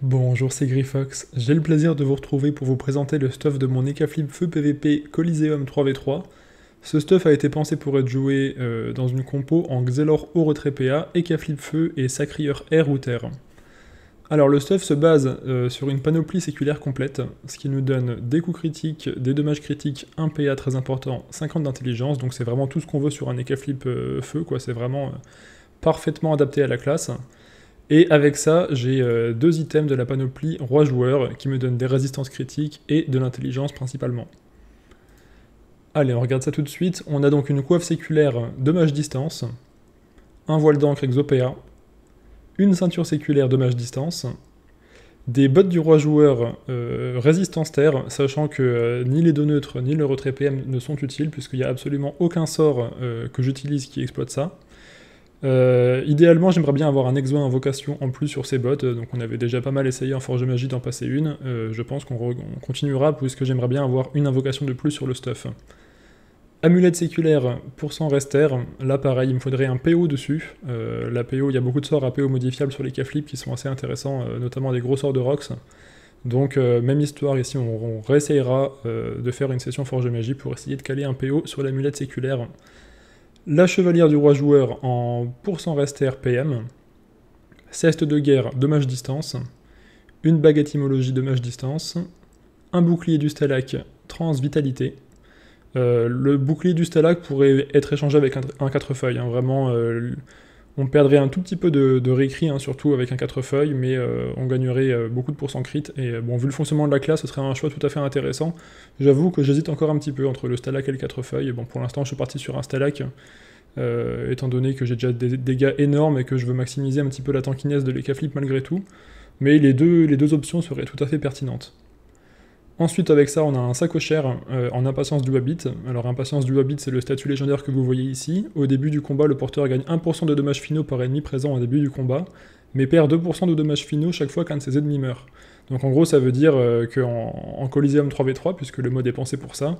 Bonjour, c'est Grifox. J'ai le plaisir de vous retrouver pour vous présenter le stuff de mon Ekaflip Feu PVP Coliseum 3v3. Ce stuff a été pensé pour être joué euh, dans une compo en Xelor au retrait PA, Ekaflip Feu et Sacrieur Air ou Terre. Alors le stuff se base euh, sur une panoplie séculaire complète, ce qui nous donne des coups critiques, des dommages critiques, un PA très important, 50 d'intelligence, donc c'est vraiment tout ce qu'on veut sur un Ekaflip euh, Feu, quoi, c'est vraiment parfaitement adapté à la classe. Et avec ça, j'ai euh, deux items de la panoplie roi-joueur qui me donnent des résistances critiques et de l'intelligence principalement. Allez, on regarde ça tout de suite. On a donc une coiffe séculaire dommage distance, un voile d'encre exopéa, une ceinture séculaire dommage distance, des bottes du roi joueur euh, résistance terre, sachant que euh, ni les deux neutres ni le retrait PM ne sont utiles, puisqu'il n'y a absolument aucun sort que j'utilise qui exploite ça. Euh, idéalement, j'aimerais bien avoir un Exo invocation en plus sur ces bots. Euh, donc, on avait déjà pas mal essayé en Forge Magie d'en passer une. Euh, je pense qu'on continuera puisque j'aimerais bien avoir une invocation de plus sur le stuff. Amulette séculaire pour 100 rester. Là, pareil, il me faudrait un PO dessus. la PO, il y a beaucoup de sorts à PO modifiables sur les k qui sont assez intéressants, notamment des gros sorts de rocks. Donc, même histoire ici, on, on réessayera de faire une session Forge Magie pour essayer de caler un PO sur l'amulette séculaire. La chevalière du roi joueur en pourcent rester RPM, ceste de guerre, dommage distance, une bague étymologie, dommage distance, un bouclier du stalac trans vitalité. Euh, le bouclier du stalac pourrait être échangé avec un, quatre feuilles, hein. vraiment. Euh, on perdrait un tout petit peu de, réécrit, hein, surtout avec un 4 feuilles, mais euh, on gagnerait euh, beaucoup de pourcent crit. Et euh, bon, vu le fonctionnement de la classe, ce serait un choix tout à fait intéressant. J'avoue que j'hésite encore un petit peu entre le Stalak et le 4 feuilles. Bon, pour l'instant, je suis parti sur un Stalak, étant donné que j'ai déjà des dégâts énormes et que je veux maximiser un petit peu la tankiness de l'Ekaflip malgré tout. Mais les deux, les deux options seraient tout à fait pertinentes. Ensuite, avec ça, on a un sac au cher euh, en impatience du habit. Alors, impatience du habit, c'est le statut légendaire que vous voyez ici. Au début du combat, le porteur gagne 1% de dommages finaux par ennemi présent au début du combat, mais perd 2% de dommages finaux chaque fois qu'un de ses ennemis meurt. Donc, en gros, ça veut dire euh, que qu'en en Coliseum 3v3, puisque le mode est pensé pour ça,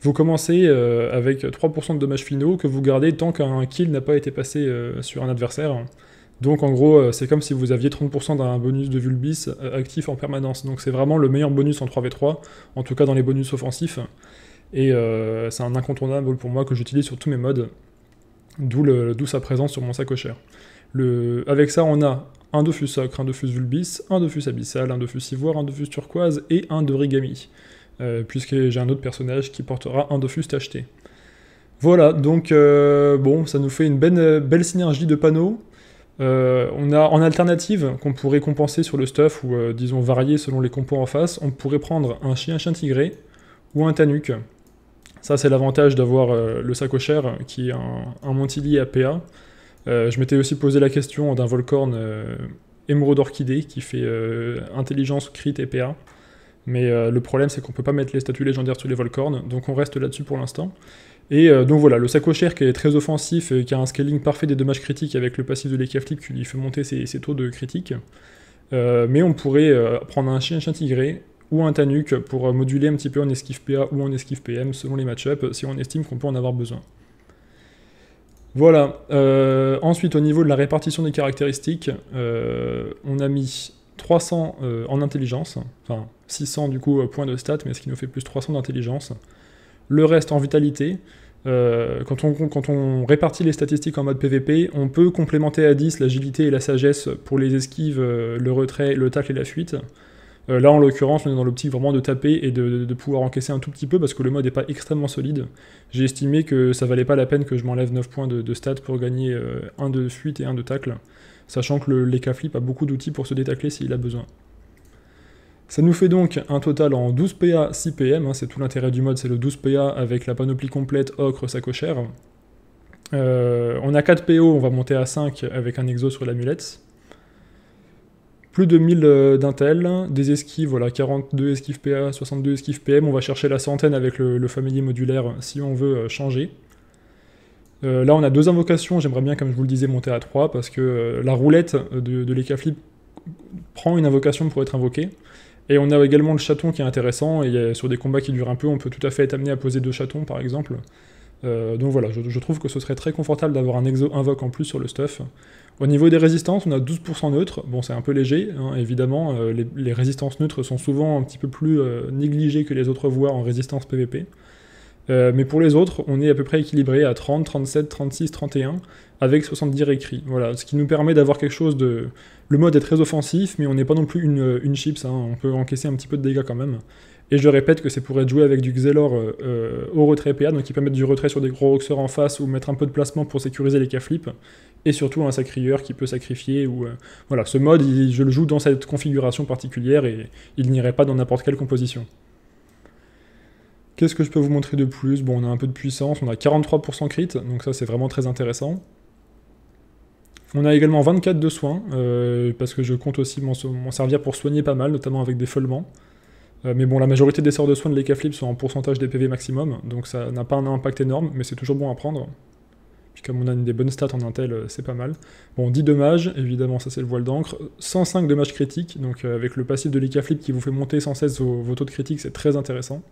vous commencez euh, avec 3% de dommages finaux que vous gardez tant qu'un kill n'a pas été passé sur un adversaire. Donc en gros, euh, c'est comme si vous aviez 30% d'un bonus de Vulbis euh, actif en permanence. Donc c'est vraiment le meilleur bonus en 3v3, en tout cas dans les bonus offensifs. Et euh, c'est un incontournable pour moi que j'utilise sur tous mes modes, d'où sa présence sur mon sacochère. Le, avec ça, on a un Dofus socre, un Dofus Vulbis, un Dofus Abyssal, un Dofus Ivoire, un Dofus Turquoise et un Dorigami, euh, puisque j'ai un autre personnage qui portera un Dofus Tacheté. Voilà, donc bon, ça nous fait une belle synergie de panneaux. Euh, on a en alternative qu'on pourrait compenser sur le stuff ou euh, disons varier selon les compos en face, on pourrait prendre un chien, chien tigré ou un tanuk. Ça c'est l'avantage d'avoir euh, le sacochère qui est un, un à PA. je m'étais aussi posé la question d'un Volcorn émeraude orchidée qui fait intelligence, crit et PA. Mais le problème c'est qu'on peut pas mettre les statues légendaires sur les Volcorns, donc on reste là-dessus pour l'instant. Et euh, donc voilà, le Sacochère qui est très offensif, et qui a un scaling parfait des dommages critiques avec le passif de l'Ekaflip qui lui fait monter ses, taux de critiques, euh, mais on pourrait euh, prendre un chien, chien tigré ou un Tanuk pour moduler un petit peu en esquive PA ou en esquive PM selon les match up, si on estime qu'on peut en avoir besoin. Voilà. ensuite, au niveau de la répartition des caractéristiques, on a mis 300 en intelligence, enfin 600 du coup points de stats, mais ce qui nous fait plus 300 d'intelligence le reste en vitalité. Euh, quand, on, répartit les statistiques en mode PVP, on peut complémenter à 10 l'agilité et la sagesse pour les esquives, euh, le retrait, le tacle et la fuite. Euh, là, en l'occurrence, on est dans l'optique vraiment de taper et de, pouvoir encaisser un tout petit peu parce que le mode n'est pas extrêmement solide. J'ai estimé que ça valait pas la peine que je m'enlève 9 points de, stats pour gagner un de fuite et un de tacle, sachant que le, a beaucoup d'outils pour se détacler s'il a besoin. Ça nous fait donc un total en 12 PA, 6 PM, c'est tout l'intérêt du mode, c'est le 12 PA avec la panoplie complète, ocre, sacochère. Euh, on a 4 PO, on va monter à 5 avec un exo sur l'amulette. Plus de 1000 euh, d'intel, des esquives, voilà, 42 esquives PA, 62 esquives PM, on va chercher la centaine avec le, familier modulaire si on veut euh, changer. là on a deux invocations, j'aimerais bien comme je vous le disais monter à 3 parce que la roulette de, de prend une invocation pour être invoquée. Et on a également le chaton qui est intéressant, et sur des combats qui durent un peu, on peut tout à fait être amené à poser deux chatons par exemple. Euh, donc voilà, je, trouve que ce serait très confortable d'avoir un exo invoque en plus sur le stuff. Au niveau des résistances, on a 12% neutre, bon c'est un peu léger, hein, évidemment, euh, les, résistances neutres sont souvent un petit peu plus euh, négligées que les autres voies en résistance PvP. Euh, mais pour les autres, on est à peu près équilibré à 30, 37, 36, 31 avec 70 réécrits. Voilà, ce qui nous permet d'avoir quelque chose de. Le mode est très offensif, mais on n'est pas non plus une, euh, une chips, hein. on peut encaisser un petit peu de dégâts quand même. Et je répète que c'est pour être joué avec du Xelor euh, au retrait PA, donc il peut mettre du retrait sur des gros roxers en face ou mettre un peu de placement pour sécuriser les k flips. Et surtout un sacrieur qui peut sacrifier. Ou, Voilà, ce mode, je le joue dans cette configuration particulière et il n'irait pas dans n'importe quelle composition. Qu'est-ce que je peux vous montrer de plus Bon, on a un peu de puissance, on a 43% crit, donc ça c'est vraiment très intéressant. On a également 24 de soins, euh, parce que je compte aussi m'en servir pour soigner pas mal, notamment avec des feulements. Euh, mais bon, la majorité des sorts de soins de l'Ekaflip sont en pourcentage des PV maximum, donc ça n'a pas un impact énorme, mais c'est toujours bon à prendre. Puis comme on a des bonnes stats en Intel, euh, c'est pas mal. Bon, 10 dommages, évidemment ça c'est le voile d'encre. 105 dommages critiques, donc avec le passif de l'Ekaflip qui vous fait monter sans cesse vos taux de critique, c'est très intéressant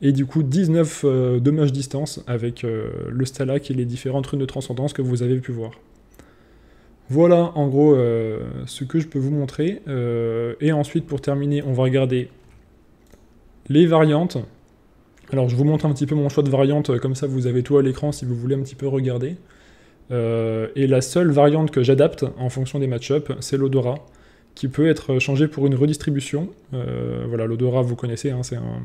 et du coup 19 euh, dommages distance avec euh, le stalak et les différentes runes de transcendance que vous avez pu voir. Voilà en gros euh, ce que je peux vous montrer. et ensuite pour terminer, on va regarder les variantes. Alors je vous montre un petit peu mon choix de variantes, comme ça vous avez tout à l'écran si vous voulez un petit peu regarder. et la seule variante que j'adapte en fonction des match up c'est l'Odora, qui peut être changée pour une redistribution. voilà, l'Odora vous connaissez, hein, c'est un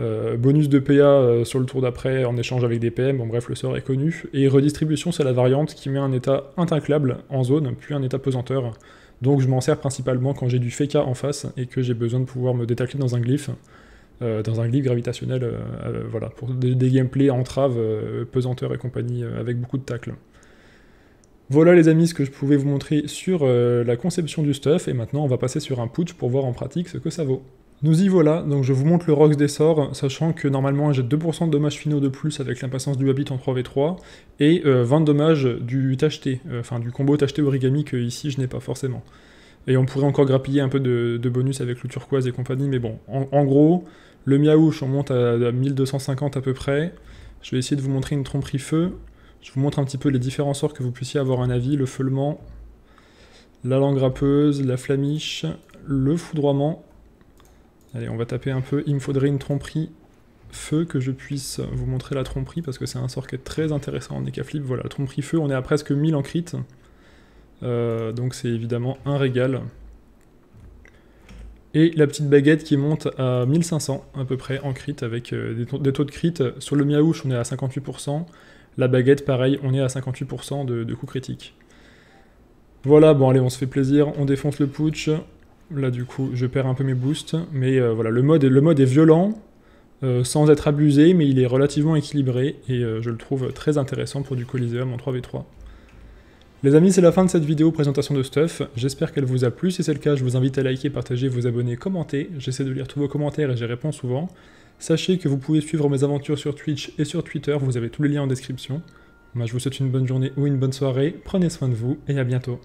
euh, bonus de PA euh, sur le tour d'après en échange avec des PM, bon bref, le sort est connu. Et redistribution, c'est la variante qui met un état intinclable en zone, puis un état pesanteur. Donc je m'en sers principalement quand j'ai du Feka en face et que j'ai besoin de pouvoir me détacler dans un glyphe, euh, dans un glyphe gravitationnel, voilà, pour des, gameplay gameplays entraves, pesanteur et compagnie, avec beaucoup de tacles. Voilà les amis ce que je pouvais vous montrer sur la conception du stuff, et maintenant on va passer sur un putsch pour voir en pratique ce que ça vaut. Nous y voilà, donc je vous montre le Rox des sorts, sachant que normalement j'ai 2% de dommages finaux de plus avec l'impatience du Habit en 3v3, et 20 euh, dommages du tacheté, euh, enfin du combo tacheté origami que ici je n'ai pas forcément. Et on pourrait encore grappiller un peu de, bonus avec le turquoise et compagnie, mais bon, en, gros, le miaouche on monte à, 1250 à peu près. Je vais essayer de vous montrer une tromperie feu. Je vous montre un petit peu les différents sorts que vous puissiez avoir un avis, le feulement, la langue râpeuse, la flamiche, le foudroiement, Allez, on va taper un peu. Il me faudrait une tromperie feu que je puisse vous montrer la tromperie parce que c'est un sort qui est très intéressant en flip Voilà, tromperie feu, on est à presque 1000 en crit. Euh, donc c'est évidemment un régal. Et la petite baguette qui monte à 1500 à peu près en crit avec euh, des, taux, de crit. Sur le miaouche, on est à 58%. La baguette, pareil, on est à 58% de, de coups critiques. Voilà, bon allez, on se fait plaisir, on défonce le putsch. Là, du coup, je perds un peu mes boosts. Mais euh, voilà, le mode, le mode est violent, euh, sans être abusé, mais il est relativement équilibré. Et euh, je le trouve très intéressant pour du Coliseum en 3v3. Les amis, c'est la fin de cette vidéo présentation de stuff. J'espère qu'elle vous a plu. Si c'est le cas, je vous invite à liker, partager, vous abonner, commenter. J'essaie de lire tous vos commentaires et j'y réponds souvent. Sachez que vous pouvez suivre mes aventures sur Twitch et sur Twitter. Vous avez tous les liens en description. Moi, je vous souhaite une bonne journée ou une bonne soirée. Prenez soin de vous et à bientôt.